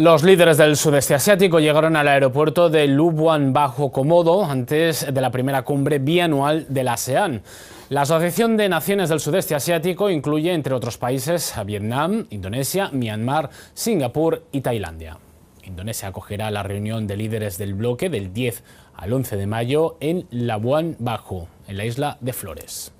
Los líderes del sudeste asiático llegaron al aeropuerto de Lubuan bajo Komodo antes de la primera cumbre bianual de la ASEAN. La Asociación de Naciones del Sudeste Asiático incluye, entre otros países, a Vietnam, Indonesia, Myanmar, Singapur y Tailandia. Indonesia acogerá la reunión de líderes del bloque del 10 al 11 de mayo en Labuan Bajo, en la isla de Flores.